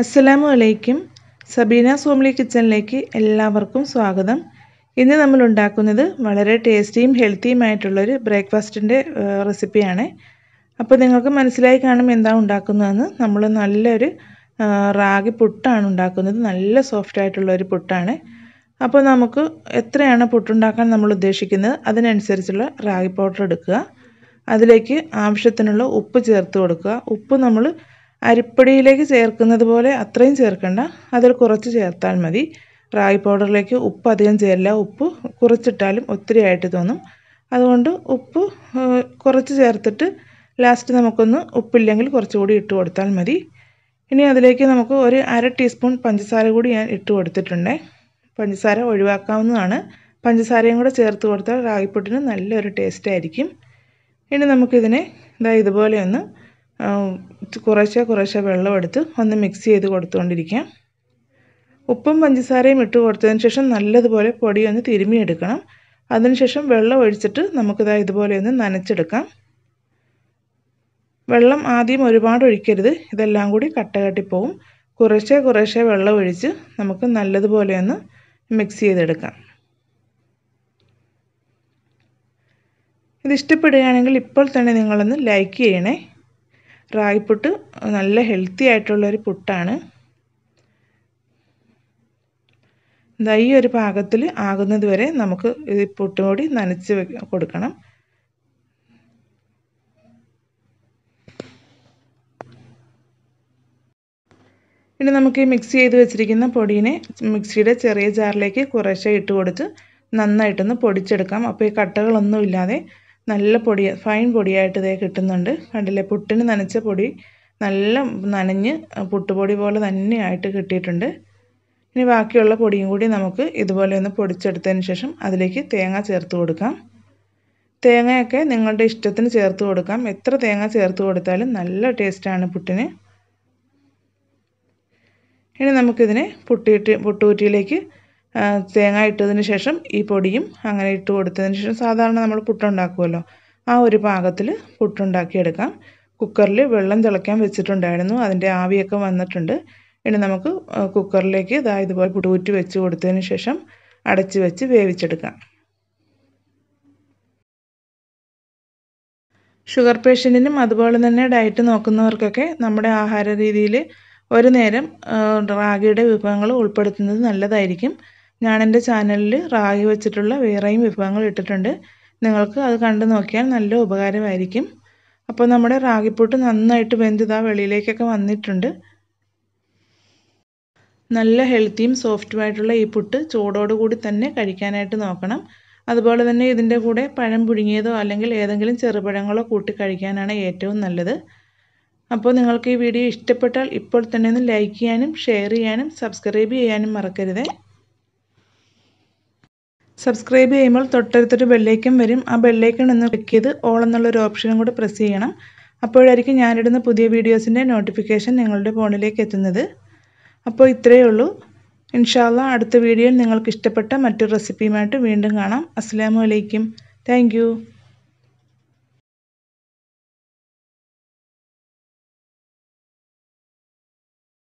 അസ്സലാമു അലൈക്കും സബീന സോംലി കിച്ചണിലേക്ക് എല്ലാവർക്കും സ്വാഗതം ഇന്ന് നമ്മൾ ഉണ്ടാക്കുന്നത് വളരെ ടേസ്റ്റിയും ഹെൽത്തിയുമായിട്ടുള്ളൊരു ബ്രേക്ക്ഫാസ്റ്റിൻ്റെ റെസിപ്പിയാണ് അപ്പോൾ നിങ്ങൾക്ക് മനസ്സിലായി കാണും എന്താ ഉണ്ടാക്കുന്നതെന്ന് നമ്മൾ നല്ലൊരു റാഗി പുട്ടാണ് ഉണ്ടാക്കുന്നത് നല്ല സോഫ്റ്റ് ആയിട്ടുള്ള ഒരു പുട്ടാണ് അപ്പോൾ നമുക്ക് എത്രയാണ് പുട്ടുണ്ടാക്കാൻ നമ്മൾ ഉദ്ദേശിക്കുന്നത് അതിനനുസരിച്ചുള്ള റാഗി പൗഡർ എടുക്കുക അതിലേക്ക് ആവശ്യത്തിനുള്ള ഉപ്പ് ചേർത്ത് കൊടുക്കുക ഉപ്പ് നമ്മൾ അരിപ്പൊടിയിലേക്ക് ചേർക്കുന്നത് പോലെ അത്രയും ചേർക്കണ്ട അതിൽ കുറച്ച് ചേർത്താൽ മതി റായി പൗഡറിലേക്ക് ഉപ്പ് അധികം ചേരില്ല ഉപ്പ് കുറച്ചിട്ടാലും ഒത്തിരി ആയിട്ട് തോന്നും അതുകൊണ്ട് ഉപ്പ് കുറച്ച് ചേർത്തിട്ട് ലാസ്റ്റ് നമുക്കൊന്ന് ഉപ്പില്ലെങ്കിൽ കുറച്ചുകൂടി ഇട്ട് കൊടുത്താൽ മതി ഇനി അതിലേക്ക് നമുക്ക് ഒരു അര ടീസ്പൂൺ പഞ്ചസാര കൂടി ഞാൻ ഇട്ട് കൊടുത്തിട്ടുണ്ട് പഞ്ചസാര ഒഴിവാക്കാവുന്നതാണ് പഞ്ചസാരയും കൂടെ ചേർത്ത് കൊടുത്താൽ റാഗിപ്പൊട്ടിന് നല്ലൊരു ടേസ്റ്റ് ആയിരിക്കും ഇനി നമുക്കിതിനെ ഇതാ ഇതുപോലെ ഒന്ന് കുറേശ്ശെ കുറേശ്ശെ വെള്ളമെടുത്ത് ഒന്ന് മിക്സ് ചെയ്ത് കൊടുത്തുകൊണ്ടിരിക്കാം ഉപ്പും പഞ്ചസാരയും ഇട്ട് കൊടുത്തതിന് ശേഷം നല്ലതുപോലെ പൊടി ഒന്ന് തിരുമിയെടുക്കണം അതിനുശേഷം വെള്ളം ഒഴിച്ചിട്ട് നമുക്കിതാ ഇതുപോലെ ഒന്ന് നനച്ചെടുക്കാം വെള്ളം ആദ്യം ഒരുപാട് ഒഴിക്കരുത് ഇതെല്ലാം കൂടി കട്ടകട്ടിപ്പോവും കുറേശ്ശെ കുറേശ്ശെ വെള്ളം ഒഴിച്ച് നമുക്ക് നല്ലതുപോലെ ഒന്ന് മിക്സ് ചെയ്തെടുക്കാം ഇത് ഇഷ്ടപ്പെടുകയാണെങ്കിൽ ഇപ്പോൾ തന്നെ നിങ്ങളൊന്ന് ലൈക്ക് ചെയ്യണേ റാഗിപ്പുട്ട് നല്ല ഹെൽത്തി ആയിട്ടുള്ളൊരു പുട്ടാണ് ഈ ഒരു പാകത്തിൽ ആകുന്നത് വരെ നമുക്ക് ഇത് പുട്ടുപൊടി നനച്ച് കൊടുക്കണം പിന്നെ നമുക്ക് ഈ മിക്സ് ചെയ്ത് വെച്ചിരിക്കുന്ന പൊടീനെ മിക്സിയുടെ ചെറിയ ജാറിലേക്ക് കുറേശ്ശെ ഇട്ട് കൊടുത്ത് നന്നായിട്ടൊന്ന് പൊടിച്ചെടുക്കാം അപ്പോൾ ഈ കട്ടകളൊന്നും ഇല്ലാതെ നല്ല പൊടി ഫൈൻ പൊടിയായിട്ട് ഇതേ കിട്ടുന്നുണ്ട് കണ്ടില്ലേ പുട്ടിന് നനച്ച പൊടി നല്ല നനഞ്ഞ് പുട്ടുപൊടി പോലെ തന്നെയായിട്ട് കിട്ടിയിട്ടുണ്ട് ഇനി ബാക്കിയുള്ള പൊടിയും കൂടി നമുക്ക് ഇതുപോലെ ഒന്ന് പൊടിച്ചെടുത്തതിന് ശേഷം അതിലേക്ക് തേങ്ങ ചേർത്ത് കൊടുക്കാം തേങ്ങയൊക്കെ നിങ്ങളുടെ ഇഷ്ടത്തിന് ചേർത്ത് കൊടുക്കാം എത്ര തേങ്ങ ചേർത്ത് കൊടുത്താലും നല്ല ടേസ്റ്റാണ് പുട്ടിന് ഇനി നമുക്കിതിനെ പുട്ടിയിട്ട് പുട്ടൂറ്റിയിലേക്ക് തേങ്ങ ഇട്ടതിന് ശേഷം ഈ പൊടിയും അങ്ങനെ ഇട്ട് കൊടുത്തതിന് ശേഷം സാധാരണ നമ്മൾ പുട്ടുണ്ടാക്കുമല്ലോ ആ ഒരു പാകത്തിൽ പുട്ടുണ്ടാക്കിയെടുക്കാം കുക്കറിൽ വെള്ളം തിളയ്ക്കാൻ വെച്ചിട്ടുണ്ടായിരുന്നു അതിൻ്റെ ആവിയൊക്കെ വന്നിട്ടുണ്ട് ഇനി നമുക്ക് കുക്കറിലേക്ക് ഇതാ ഇതുപോലെ പുട്ടുകൂറ്റി വെച്ച് കൊടുത്തതിന് ശേഷം അടച്ച് വെച്ച് വേവിച്ചെടുക്കാം ഷുഗർ പേഷ്യൻറ്റിനും അതുപോലെ തന്നെ ഡയറ്റ് നോക്കുന്നവർക്കൊക്കെ നമ്മുടെ ആഹാര രീതിയിൽ ഒരു നേരം റാഗിയുടെ വിഭവങ്ങൾ ഉൾപ്പെടുത്തുന്നത് നല്ലതായിരിക്കും ഞാൻ എൻ്റെ ചാനലിൽ റാഗി വെച്ചിട്ടുള്ള വേറെയും വിഭവങ്ങൾ ഇട്ടിട്ടുണ്ട് നിങ്ങൾക്ക് അത് കണ്ടു നോക്കിയാൽ നല്ല ഉപകാരമായിരിക്കും അപ്പോൾ നമ്മുടെ റാഗിപ്പൂട്ട് നന്നായിട്ട് വെന്ത് ഇതാ വെളിയിലേക്കൊക്കെ വന്നിട്ടുണ്ട് നല്ല ഹെൽത്തിയും സോഫ്റ്റുമായിട്ടുള്ള ഈ പുട്ട് ചൂടോടുകൂടി തന്നെ കഴിക്കാനായിട്ട് നോക്കണം അതുപോലെ തന്നെ ഇതിൻ്റെ കൂടെ പഴം പുഴുങ്ങിയതോ അല്ലെങ്കിൽ ഏതെങ്കിലും ചെറുപഴങ്ങളോ കൂട്ടി കഴിക്കാനാണ് ഏറ്റവും നല്ലത് അപ്പോൾ നിങ്ങൾക്ക് ഈ വീഡിയോ ഇഷ്ടപ്പെട്ടാൽ ഇപ്പോൾ തന്നെ ഒന്ന് ലൈക്ക് ചെയ്യാനും ഷെയർ ചെയ്യാനും സബ്സ്ക്രൈബ് ചെയ്യാനും മറക്കരുതേ സബ്സ്ക്രൈബ് ചെയ്യുമ്പോൾ തൊട്ടടുത്തൊരു ബെല്ലൈക്കൻ വരും ആ ബെല്ലൈക്കൺ ഒന്ന് ക്ലിക്ക് ചെയ്ത് ഓൾ എന്നുള്ളൊരു ഓപ്ഷനും കൂടെ പ്രസ് ചെയ്യണം അപ്പോഴായിരിക്കും ഞാനിടുന്ന പുതിയ വീഡിയോസിൻ്റെ നോട്ടിഫിക്കേഷൻ നിങ്ങളുടെ ഫോണിലേക്ക് എത്തുന്നത് അപ്പോൾ ഇത്രയേ ഉള്ളൂ ഇൻഷാല്ല അടുത്ത വീഡിയോയിൽ നിങ്ങൾക്ക് ഇഷ്ടപ്പെട്ട മറ്റൊരു റെസിപ്പിയുമായിട്ട് വീണ്ടും കാണാം അസ്സാമലൈക്കും താങ്ക്